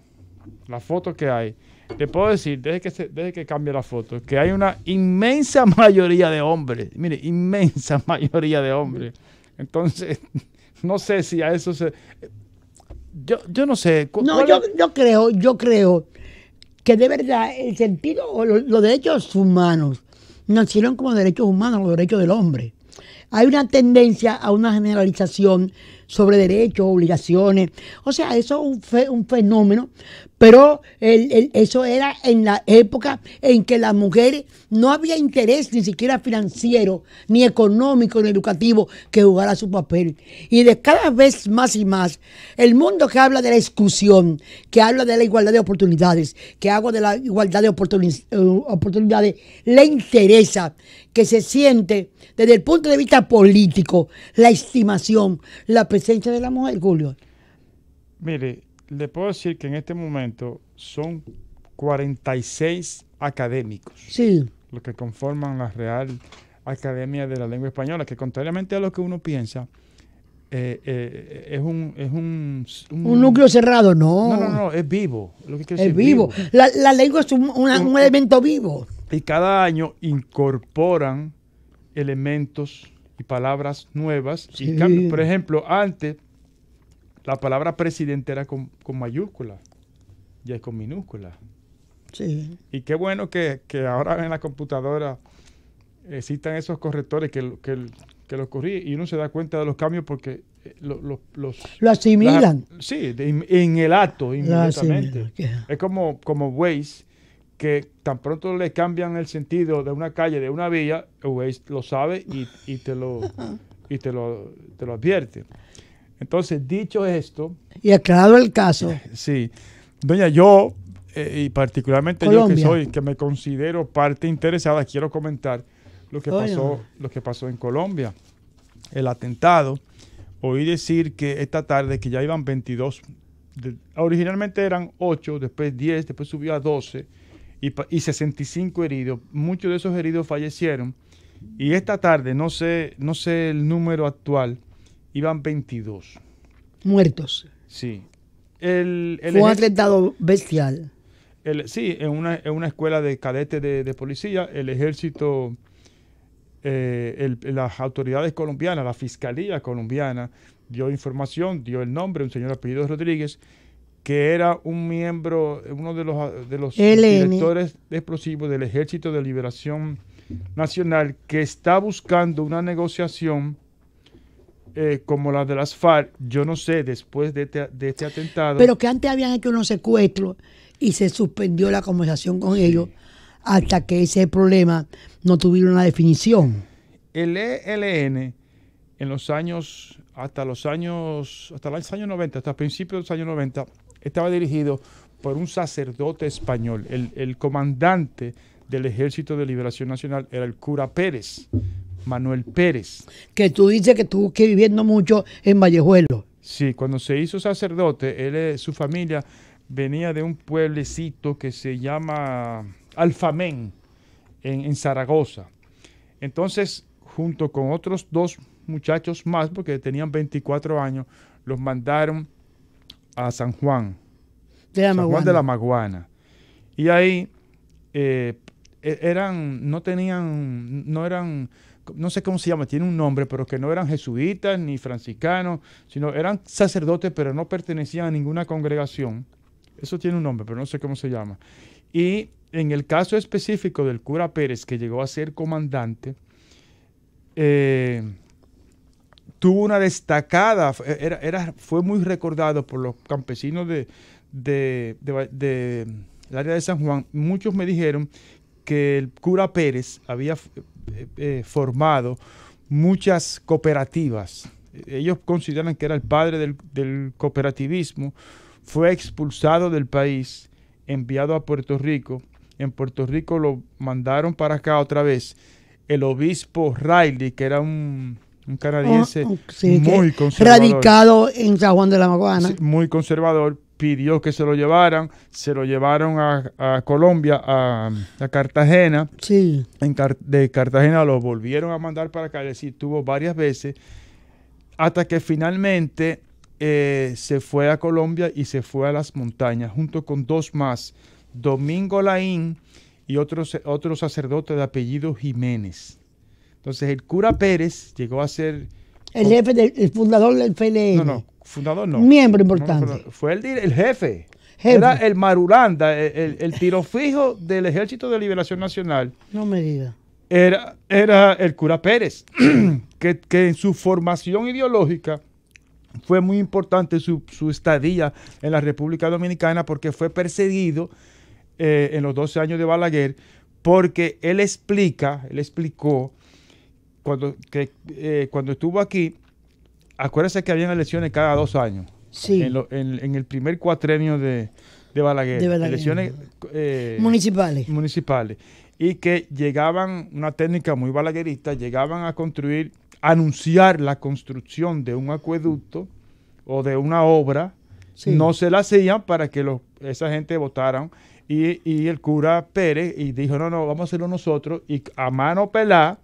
la foto que hay, te puedo decir, desde que, se, desde que cambie la foto, que hay una inmensa mayoría de hombres, mire, inmensa mayoría de hombres. Entonces, no sé si a eso se... Yo, no sé. No, yo, creo, yo creo que de verdad el sentido los, los derechos humanos nacieron como derechos humanos, los derechos del hombre. Hay una tendencia a una generalización sobre derechos, obligaciones. O sea, eso es un, fenómeno, pero eso era en la época en que las mujeres no había interés ni siquiera financiero, ni económico, ni educativo que jugara su papel. Y de cada vez más y más, el mundo que habla de la exclusión, que habla de la igualdad de oportunidades, que habla de la igualdad de oportunidades, eh, oportunidades le interesa que se siente desde el punto de vista político la estimación, la presencia de la mujer, Julio? Mire, le puedo decir que en este momento son 46 académicos. Sí. Los que conforman la Real Academia de la Lengua Española, que contrariamente a lo que uno piensa, eh, eh, es, un, un, núcleo cerrado, no. No, no, no, es vivo. es vivo. La, lengua es un, un elemento vivo. Y cada año incorporan elementos y palabras nuevas. Y por ejemplo, antes la palabra presidente era con, con mayúscula, ya es con minúscula. Sí. Y qué bueno que, ahora en la computadora existan esos correctores que, que, que los corrí y uno se da cuenta de los cambios porque eh, los, los, lo asimilan. sí, en el acto inmediatamente. Es como, como Waze, que tan pronto le cambian el sentido de una calle, de una vía, lo sabe y, te, lo, y te, lo, te lo advierte. Entonces, dicho esto... Y aclarado el caso. Sí. Doña, yo, eh, y particularmente yo que soy, que me considero parte interesada, quiero comentar lo que, pasó, lo que pasó en Colombia. El atentado. Oí decir que esta tarde que ya iban 22... originalmente eran 8, después 10, después subió a 12 y, y 65 heridos. Muchos de esos heridos fallecieron. Y esta tarde, no sé, no sé el número actual, iban 22. Muertos. Sí. Fue un atentado bestial. sí, en una, escuela de cadetes de, policía, el ejército, eh, las autoridades colombianas, la fiscalía colombiana, dio información, dio el nombre, un señor apellido Rodríguez, que era un miembro, uno de los, de directores explosivos del Ejército de Liberación Nacional, que está buscando una negociación eh, como la de las FARC, yo no sé, después este, de este, atentado. Pero que antes habían hecho unos secuestros y se suspendió la conversación con ellos hasta que ese problema no tuviera una definición. El ELN en los años, hasta los años, hasta los años 90, hasta principios de los años 90, estaba dirigido por un sacerdote español. El, comandante del Ejército de Liberación Nacional era el cura Pérez, Manuel Pérez. Que tú dices que estuvo que viviendo mucho en Vallejuelo. Sí, cuando se hizo sacerdote, él, eh, su familia venía de un pueblecito que se llama Alfamén, en, en Zaragoza. Entonces, junto con otros dos muchachos más, porque tenían 24 años, los mandaron a San Juan, de la Juan de la Maguana. Y ahí eh, e-, eran, no tenían, no eran, no sé cómo se llama, tiene un nombre, pero que no eran jesuitas ni franciscanos, sino eran sacerdotes, pero no pertenecían a ninguna congregación. Eso tiene un nombre, pero no sé cómo se llama. Y en el caso específico del cura Pérez, que llegó a ser comandante, eh, tuvo una destacada, era, fue muy recordado por los campesinos de, de, de, área de San Juan. Muchos me dijeron que el cura Pérez había eh, eh, formado muchas cooperativas. Ellos consideran que era el padre del cooperativismo. Fue expulsado del país, enviado a Puerto Rico. En Puerto Rico lo mandaron para acá otra vez. El obispo Riley, que era un un canadiense ah, muy conservador. Radicado en San Juan de la Maguana. muy conservador, pidió que se lo llevaran, se lo llevaron a, Colombia, a, Cartagena. Sí. de Cartagena lo volvieron a mandar para acá, y tuvo varias veces, hasta que finalmente eh, se fue a Colombia y se fue a las montañas, junto con dos más, Domingo Laín y otro sacerdote de apellido Jiménez. Entonces el cura Pérez llegó a ser... El jefe, el fundador del FLE. No, no, fundador no. Miembro importante. fue el, el jefe. Era el Marulanda, el, el, tiro fijo del Ejército de Liberación Nacional. No me diga. Era, era el cura Pérez, que, en su formación ideológica fue muy importante su, estadía en la República Dominicana porque fue perseguido eh, en los 12 años de Balaguer porque él explica, él explicó cuando, que, eh, cuando estuvo aquí, acuérdese que habían elecciones cada dos años. Sí. En, el primer cuatrenio de, de, Balaguer, de Elecciones eh, municipales. Municipales. Y que llegaban, una técnica muy balaguerista, llegaban a construir, anunciar la construcción de un acueducto o de una obra. No se la hacían para que esa gente votaran. Y, el cura Pérez y dijo, no, no, vamos a hacerlo nosotros. Y a mano pelada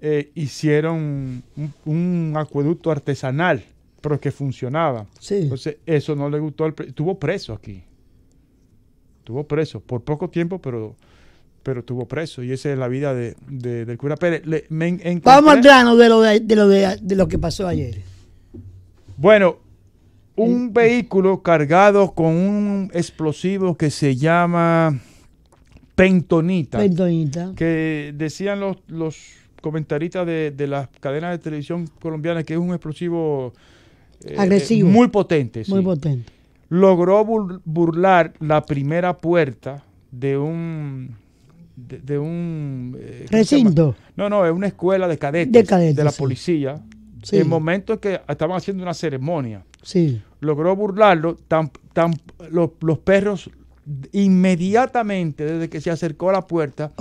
eh, hicieron un, acueducto artesanal, pero que funcionaba. Entonces, eso no le gustó. Al tuvo preso aquí. estuvo preso por poco tiempo, pero pero tuvo preso y esa es la vida de, del cura Pérez. Vamos al grano de lo, de, lo que pasó ayer. Bueno, un vehículo cargado con un explosivo que se llama pentonita. Pentonita. Que decían los comentarita de, las cadenas de televisión colombiana que es un explosivo eh, eh, agresivo. Muy potente. Muy potente. Logró burlar la primera puerta de un de, un eh, recinto. No, no, es una escuela de cadetes de, la policía. En momentos que estaban haciendo una ceremonia. Sí. Logró burlarlo, tan, los, perros inmediatamente desde que se acercó a la puerta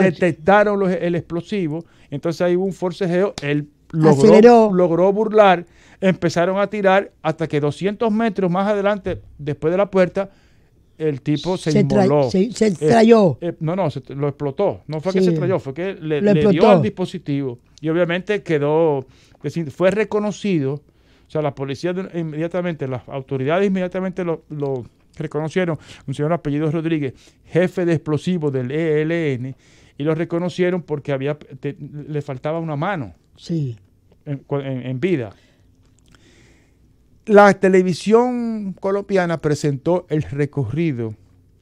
detectaron el explosivo entonces ahí hubo un forcejeo, él logró, logró burlar, empezaron a tirar hasta que 200 metros más adelante, después de la puerta, el tipo se, se Se, eh, eh, no, no, se, lo explotó. No fue que se trayó, fue que le, dio al dispositivo. Y obviamente quedó, fue reconocido. O sea, la policía inmediatamente, las autoridades inmediatamente lo, lo reconocieron. Un señor apellido Rodríguez, jefe de explosivos del ELN y lo reconocieron porque había le faltaba una mano. Sí. En, vida. La televisión colombiana presentó el recorrido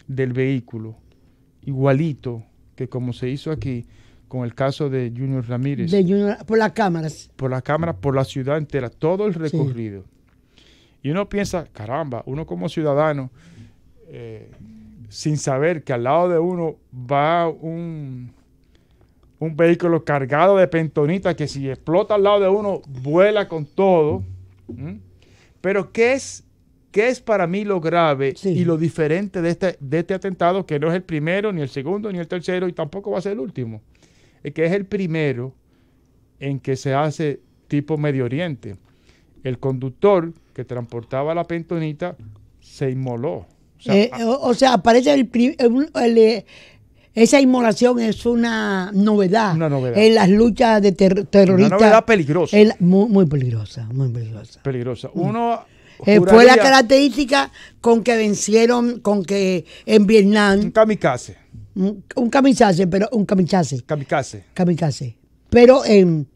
del vehículo, igualito que como se hizo aquí con el caso de Junior Ramírez. por las cámaras. Por las cámaras, por la ciudad entera, todo el recorrido. Y uno piensa, caramba, uno como ciudadano eh, sin saber que al lado de uno va un, un vehículo cargado de pentonita que si explota al lado de uno vuela con todo. Pero ¿qué es, qué es para mí lo grave y lo diferente de este, de este atentado que no es el primero, ni el segundo, ni el tercero y tampoco va a ser el último? Es que es el primero en que se hace tipo Medio Oriente. El conductor que transportaba la pentonita se inmoló. Eh, ah. o, sea, aparece el, el, eh, esa inmolación es una novedad, en las luchas de ter terroristas. Una novedad peligrosa. muy, muy, peligrosa, muy peligrosa. Peligrosa. Mm. Uno eh, fue la característica con que vencieron, con que en Vietnam. Un kamikaze. Un, kamikaze, pero un kamikaze. Kamikaze. Kamikaze. Pero en.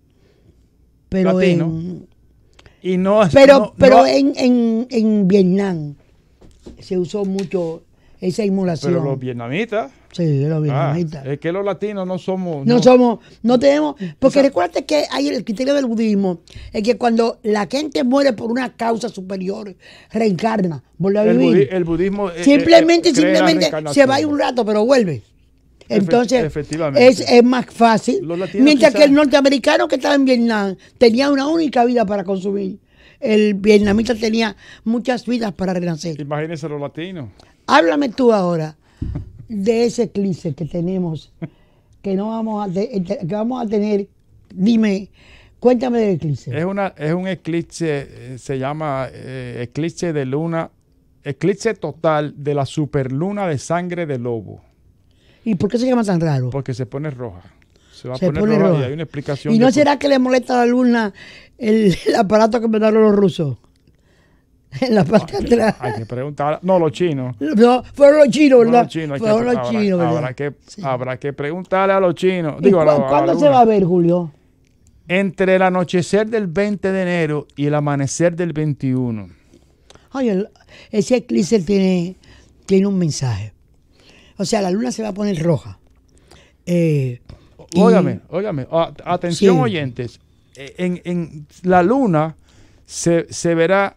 Pero en. Y no, pero pero en, en, en Vietnam se usó mucho esa emulación. Pero los vietnamitas. Sí, los ah, vietnamitas. es que los latinos no somos. No, somos, no tenemos. Porque recuerda que hay el criterio del budismo, es que cuando la gente muere por una causa superior, reencarna, vuelve a vivir. El, budismo. Eh, eh, simplemente, eh, simplemente se va un rato, pero vuelve. Entonces, Efectivamente. Es, más fácil. Mientras que el norteamericano que estaba en Vietnam tenía una única vida para consumir el vietnamita tenía muchas vidas para renacer. Imagínese los latinos. Háblame tú ahora de ese eclipse que tenemos, que no vamos a, eh, que vamos a tener. Dime, cuéntame del eclipse. Es, una, es un eclipse, eh, se llama eh, eclipse de luna, eclipse total de la superluna de sangre de lobo. ¿Y por qué se llama tan raro? Porque se pone roja. Y no será que le molesta a la luna el, aparato que mandaron los rusos? En la parte de atrás. Hay que preguntar. No, los chinos. No, fueron los chinos, ¿verdad? fueron los habrá, chinos, Habrá que, preguntarle a los chinos. Digo, ¿Cuándo, se va a ver, Julio? Entre el anochecer del 20 de enero y el amanecer del 21. Ay, ese eclipse tiene, tiene un mensaje. O sea, la luna se va a poner roja. Eh, Óyame, óigame, atención oyentes, e, en, en, la luna se, se, verá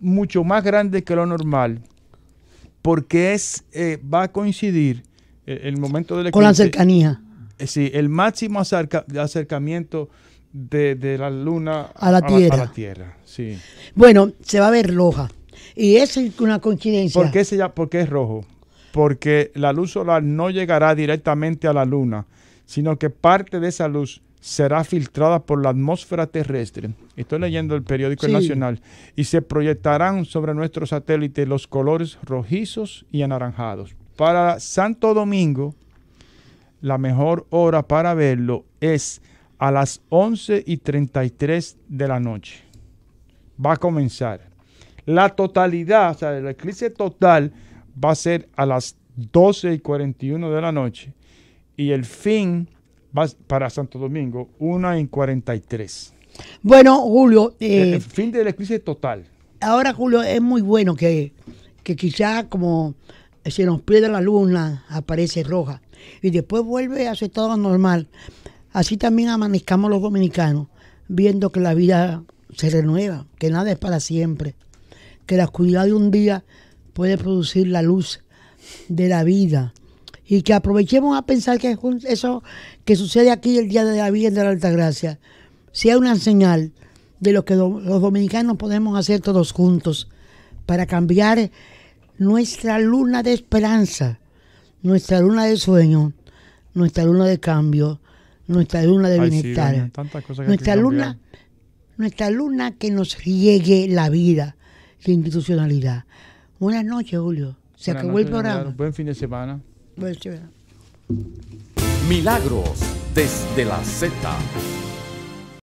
mucho más grande que lo normal porque es eh, va a coincidir e, el, momento del Con la cercanía. Eh, sí, el máximo acercamiento de, la luna a la Tierra. tierra sí. Bueno, se va a ver roja. Y es una coincidencia. ¿Por qué, porque es rojo? Porque la luz solar no llegará directamente a la luna sino que parte de esa luz será filtrada por la atmósfera terrestre. Estoy leyendo el periódico Nacional. Y se proyectarán sobre nuestro satélite los colores rojizos y anaranjados. Para Santo Domingo, la mejor hora para verlo es a las 11 y 33 de la noche. Va a comenzar. La totalidad, o sea, el eclipse total va a ser a las 12 y 41 de la noche y el fin va para Santo Domingo, una en 43. Bueno, Julio. el, eh, fin de la crisis total. Ahora, Julio, es muy bueno que, que quizá como se nos pierde la luna, aparece roja y después vuelve a ser todo normal. Así también amanezcamos los dominicanos, viendo que la vida se renueva, que nada es para siempre, que la oscuridad de un día puede producir la luz de la vida y que aprovechemos a pensar que eso que sucede aquí el Día de la Vida de la Alta Altagracia sea una señal de lo que los dominicanos podemos hacer todos juntos para cambiar nuestra luna de esperanza, nuestra luna de sueño, nuestra luna de cambio, nuestra luna de bienestar, nuestra luna, nuestra luna que nos riegue la vida, la institucionalidad. Buenas noches, Julio. Se acabó el programa. Buen fin de semana. Milagros desde la Z.